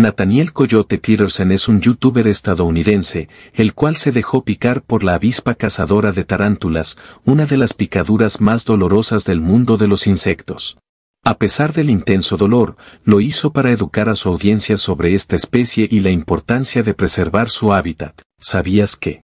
Nathaniel Coyote Peterson es un youtuber estadounidense, el cual se dejó picar por la avispa cazadora de tarántulas, una de las picaduras más dolorosas del mundo de los insectos. A pesar del intenso dolor, lo hizo para educar a su audiencia sobre esta especie y la importancia de preservar su hábitat. ¿Sabías que?